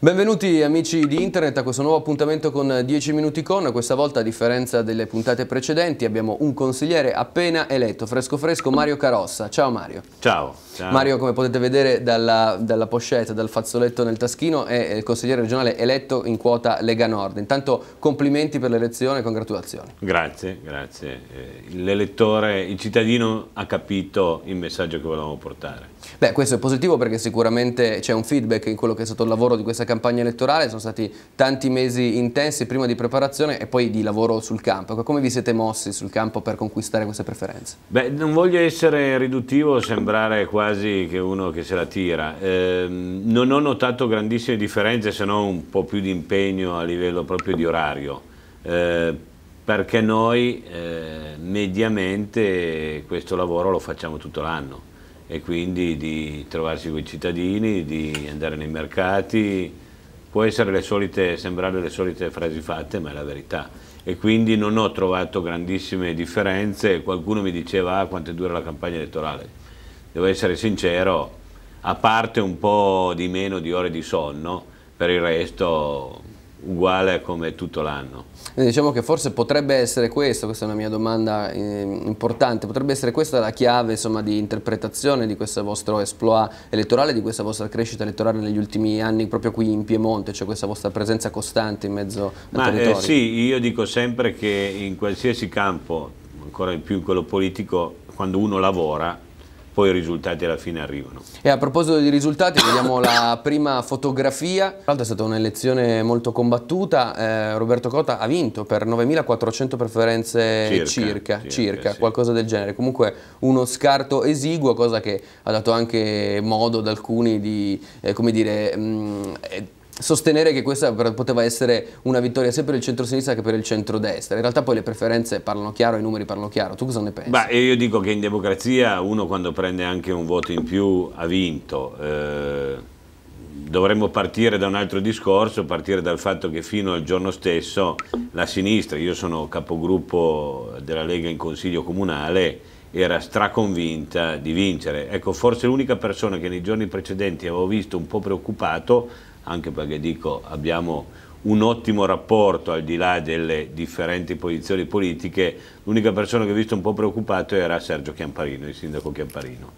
Benvenuti amici di internet a questo nuovo appuntamento con 10 minuti con, questa volta a differenza delle puntate precedenti abbiamo un consigliere appena eletto, fresco fresco, Mario Carossa. Ciao Mario. Ciao. ciao. Mario come potete vedere dalla, dalla, pochette, dal fazzoletto nel taschino è il consigliere regionale eletto in quota Lega Nord. Intanto complimenti per l'elezione e congratulazioni. Grazie, grazie. Eh, l'elettore, il cittadino ha capito il messaggio che volevamo portare. Beh questo è positivo perché sicuramente c'è un feedback in quello che è stato il lavoro di questa campagna elettorale, sono stati tanti mesi intensi prima di preparazione e poi di lavoro sul campo. Ecco, come vi siete mossi sul campo per conquistare queste preferenze? Beh, non voglio essere riduttivo, sembrare quasi che uno che se la tira. Eh, non ho notato grandissime differenze se non un po' più di impegno a livello proprio di orario. Eh, perché noi eh, mediamente questo lavoro lo facciamo tutto l'anno e quindi di trovarsi con i cittadini, di andare nei mercati, può essere le solite, sembrare le solite frasi fatte ma è la verità e quindi non ho trovato grandissime differenze, qualcuno mi diceva ah, quanto dura la campagna elettorale, devo essere sincero, a parte un po' di meno di ore di sonno, per il resto uguale come tutto l'anno. Diciamo che forse potrebbe essere questo, questa è una mia domanda eh, importante, potrebbe essere questa la chiave insomma, di interpretazione di questo vostro esploit elettorale, di questa vostra crescita elettorale negli ultimi anni proprio qui in Piemonte, cioè questa vostra presenza costante in mezzo Ma, al eh, territorio. Eh, sì, io dico sempre che in qualsiasi campo, ancora in più in quello politico, quando uno lavora poi i risultati alla fine arrivano. E a proposito dei risultati, vediamo la prima fotografia. Tra l'altro è stata un'elezione molto combattuta, eh, Roberto Cota ha vinto per 9.400 preferenze circa, circa, circa, circa sì. qualcosa del genere. Comunque uno scarto esiguo, cosa che ha dato anche modo ad alcuni di, eh, come dire, mh, mm, eh, sostenere che questa poteva essere una vittoria sia per il centro-sinistra che per il centro-destra. In realtà poi le preferenze parlano chiaro, i numeri parlano chiaro. Tu cosa ne pensi? Beh, io dico che in democrazia uno quando prende anche un voto in più ha vinto. Eh, dovremmo partire da un altro discorso, partire dal fatto che fino al giorno stesso la sinistra, io sono capogruppo della Lega in Consiglio Comunale, era straconvinta di vincere. Ecco, forse l'unica persona che nei giorni precedenti avevo visto un po' preoccupato, anche perché dico abbiamo un ottimo rapporto al di là delle differenti posizioni politiche, l'unica persona che ho visto un po' preoccupato era Sergio Chiamparino, il sindaco Chiamparino.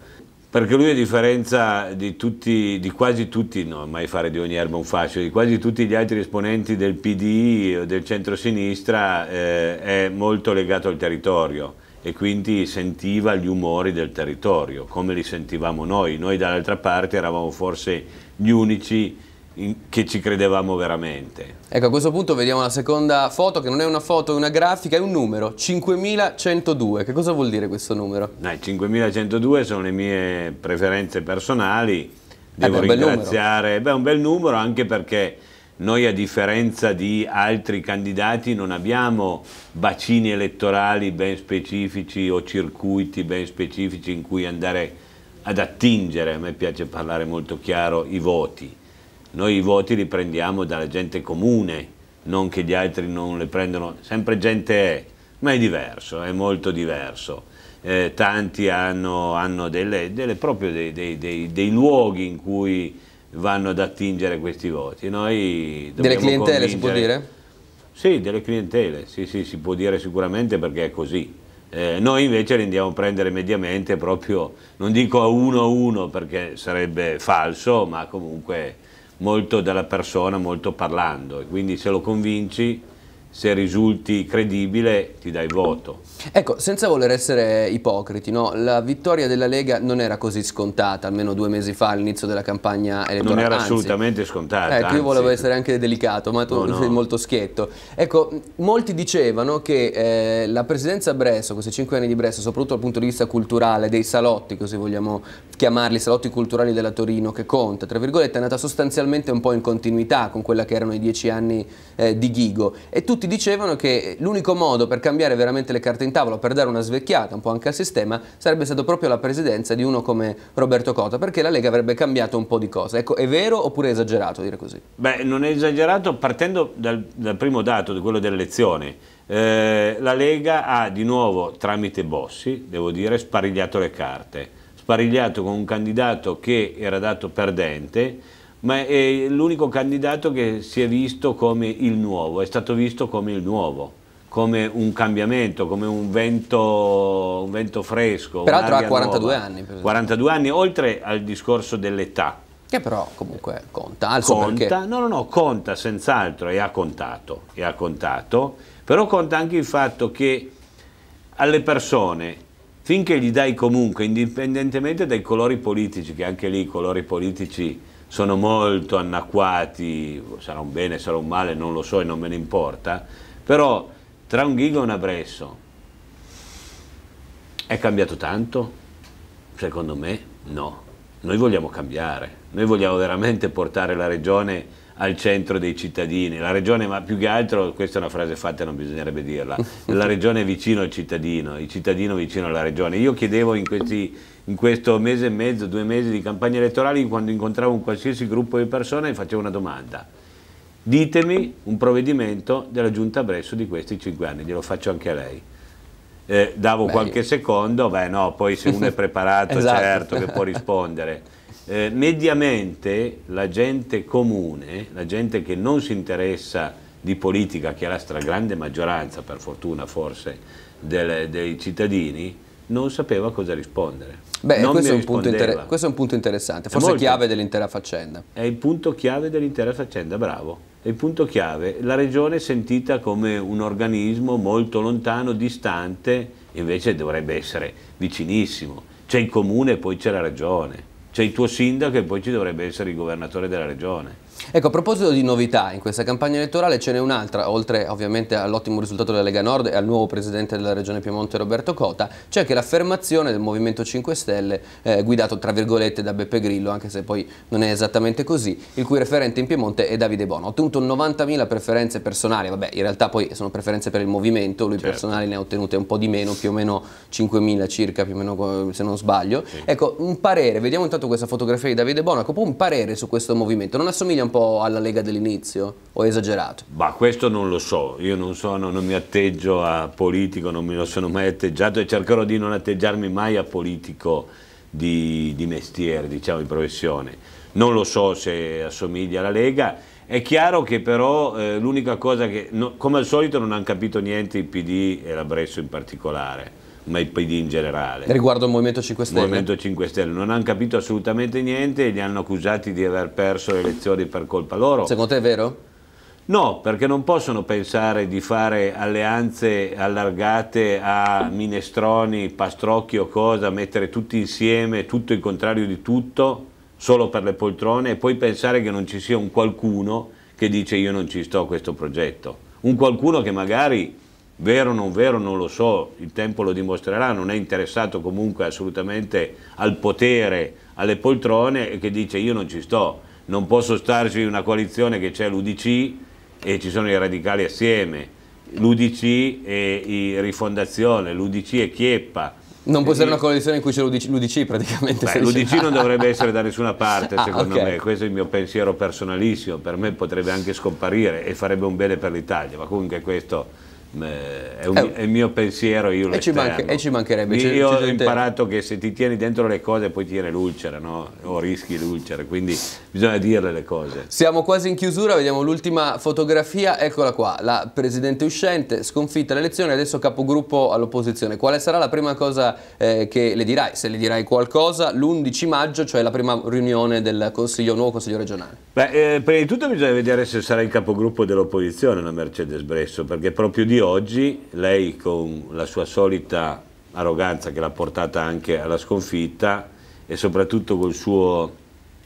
Perché lui a differenza di, tutti, di quasi tutti, no, mai fare di ogni erba un fascio, di quasi tutti gli altri esponenti del PD o del centro-sinistra eh, è molto legato al territorio e quindi sentiva gli umori del territorio, come li sentivamo noi. Noi dall'altra parte eravamo forse gli unici in, che ci credevamo veramente. Ecco, a questo punto vediamo la seconda foto, che non è una foto, è una grafica, è un numero, 5102. Che cosa vuol dire questo numero? No, 5102 sono le mie preferenze personali, devo eh beh, ringraziare, è un bel numero anche perché noi a differenza di altri candidati non abbiamo bacini elettorali ben specifici o circuiti ben specifici in cui andare ad attingere, a me piace parlare molto chiaro, i voti. Noi i voti li prendiamo dalla gente comune, non che gli altri non le prendono, sempre gente è, ma è diverso, è molto diverso. Eh, tanti hanno, hanno delle, delle proprio dei, dei, dei, dei luoghi in cui vanno ad attingere questi voti. Noi delle clientele si può dire? Sì, delle clientele, sì, sì, si può dire sicuramente perché è così. Eh, noi invece li andiamo a prendere mediamente proprio, non dico a uno a uno perché sarebbe falso, ma comunque molto dalla persona, molto parlando. Quindi se lo convinci se risulti credibile ti dai voto. Ecco, senza voler essere ipocriti, no? la vittoria della Lega non era così scontata, almeno due mesi fa all'inizio della campagna elettorale. Non era anzi, assolutamente scontata. Ecco, anzi. io volevo essere anche delicato, ma tu no, no. sei molto schietto. Ecco, molti dicevano che eh, la presidenza Bresso, questi cinque anni di Bresso, soprattutto dal punto di vista culturale, dei salotti, così vogliamo chiamarli, salotti culturali della Torino, che conta, tra virgolette, è andata sostanzialmente un po' in continuità con quella che erano i dieci anni eh, di Ghigo. E tutti tutti dicevano che l'unico modo per cambiare veramente le carte in tavola, per dare una svecchiata un po' anche al sistema, sarebbe stato proprio la presidenza di uno come Roberto Cota, perché la Lega avrebbe cambiato un po' di cose. Ecco, è vero oppure è esagerato dire così? Beh, non è esagerato partendo dal, dal primo dato, quello delle elezioni. Eh, la Lega ha di nuovo, tramite Bossi, devo dire, sparigliato le carte. Sparigliato con un candidato che era dato perdente, ma è l'unico candidato che si è visto come il nuovo, è stato visto come il nuovo come un cambiamento, come un vento, un vento fresco. Peraltro ha 42 nuova. anni. Per 42 anni, oltre al discorso dell'età. Che però comunque conta. Alzo conta, perché... no, no, no, conta senz'altro e ha contato, e ha contato, però conta anche il fatto che alle persone, finché gli dai comunque, indipendentemente dai colori politici, che anche lì i colori politici sono molto anacquati, sarà un bene, sarà un male, non lo so e non me ne importa, però tra un gig e un abresso è cambiato tanto? Secondo me no, noi vogliamo cambiare, noi vogliamo veramente portare la regione al centro dei cittadini, la regione ma più che altro, questa è una frase fatta e non bisognerebbe dirla, la regione vicino al cittadino, il cittadino vicino alla regione. Io chiedevo in questi in questo mese e mezzo, due mesi di campagna elettorale, quando incontravo un qualsiasi gruppo di persone e facevo una domanda. Ditemi un provvedimento della Giunta a Bresso di questi cinque anni, glielo faccio anche a lei. Eh, davo beh, qualche io. secondo, beh no, poi se uno è preparato esatto. certo che può rispondere. Eh, mediamente la gente comune, la gente che non si interessa di politica, che è la stragrande maggioranza per fortuna forse del, dei cittadini, non sapeva cosa rispondere. Beh, questo è, questo è, un punto interessante, forse è molto, chiave dell'intera faccenda. È il punto chiave dell'intera faccenda, bravo. È il punto chiave. La regione è sentita come un organismo molto lontano, distante, invece dovrebbe essere vicinissimo. C'è il comune e poi c'è la regione. C'è il tuo sindaco e poi ci dovrebbe essere il governatore della regione. Ecco, a proposito di novità, in questa campagna elettorale ce n'è un'altra, oltre ovviamente all'ottimo risultato della Lega Nord e al nuovo presidente della Regione Piemonte Roberto Cota, c'è anche l'affermazione del Movimento 5 Stelle, eh, guidato tra virgolette da Beppe Grillo, anche se poi non è esattamente così, il cui referente in Piemonte è Davide Bono. Ha ottenuto 90.000 preferenze personali, vabbè, in realtà poi sono preferenze per il movimento, lui certo. personali ne ha ottenute un po' di meno, più o meno 5.000 circa, più o meno eh, se non sbaglio. Sì. Ecco, un parere, vediamo intanto questa fotografia di Davide Bono, ecco, un parere su questo movimento. Non assomiglia un po' alla Lega dell'inizio? O esagerato? Ma questo non lo so, io non, sono, non mi atteggio a politico, non me lo sono mai atteggiato e cercherò di non atteggiarmi mai a politico di, di mestiere, diciamo di professione. Non lo so se assomiglia alla Lega, è chiaro che però eh, l'unica cosa che, no, come al solito non hanno capito niente il PD e la Bresso in particolare ma il PD in generale. Riguardo il Movimento 5 Stelle? Il Movimento 5 Stelle non hanno capito assolutamente niente e li hanno accusati di aver perso le elezioni per colpa loro. Secondo te è vero? No, perché non possono pensare di fare alleanze allargate a minestroni, pastrocchi o cosa, mettere tutti insieme tutto il contrario di tutto, solo per le poltrone, e poi pensare che non ci sia un qualcuno che dice io non ci sto a questo progetto. Un qualcuno che magari vero o non vero non lo so, il tempo lo dimostrerà, non è interessato comunque assolutamente al potere, alle poltrone e che dice io non ci sto, non posso starci in una coalizione che c'è l'Udc e ci sono i radicali assieme, l'Udc e i Rifondazione, l'Udc e Chieppa, non può essere una coalizione in cui c'è l'UDC, praticamente. L'UDC non dovrebbe essere da nessuna parte ah, secondo ah, okay. me, questo è il mio pensiero personalissimo, per me potrebbe anche scomparire e farebbe un bene per l'Italia, ma comunque questo eh, è, un, eh, è, il mio pensiero, io e ci, manca, e ci mancherebbe. Io ho imparato che se ti tieni dentro le cose poi tiene l'ulcere no? o rischi l'ulcere quindi bisogna dirle le cose. Siamo quasi in chiusura, vediamo l'ultima fotografia, eccola qua, la presidente uscente, sconfitta l'elezione, adesso capogruppo all'opposizione. Quale sarà la prima cosa eh, che le dirai, se le dirai qualcosa, l'11 maggio, cioè la prima riunione del consiglio, nuovo consiglio regionale? Beh, eh, prima di tutto bisogna vedere se sarà il capogruppo dell'opposizione la Mercedes Bresso, perché proprio di oggi lei con la sua solita arroganza che l'ha portata anche alla sconfitta e soprattutto col suo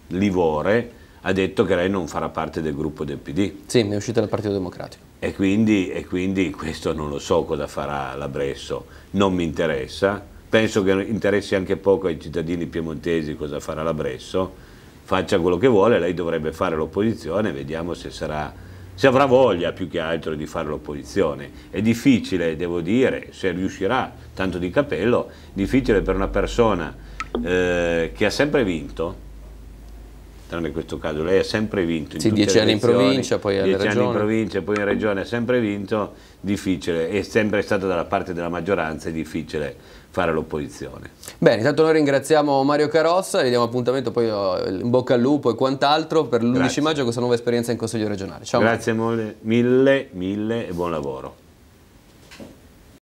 livore ha detto che lei non farà parte del gruppo del PD. Sì, è uscita dal Partito Democratico. E quindi, e quindi questo non lo so cosa farà l'Abresso, non mi interessa, penso che interessi anche poco ai cittadini piemontesi cosa farà l'Abresso. faccia quello che vuole, lei dovrebbe fare l'opposizione, vediamo se sarà se avrà voglia più che altro di fare l'opposizione. È difficile, devo dire, se riuscirà, tanto di capello, difficile per una persona eh, che ha sempre vinto, tranne questo caso, lei ha sempre vinto. In sì, dieci anni in provincia, poi in regione. dieci anni in provincia, poi in regione ha sempre vinto, difficile, è sempre stata dalla parte della maggioranza, è difficile fare l'opposizione. Bene, intanto noi ringraziamo Mario Carossa, gli diamo appuntamento poi oh, in bocca al lupo e quant'altro per l'11 maggio questa nuova esperienza in Consiglio regionale. Ciao. Grazie mille, mille e buon lavoro.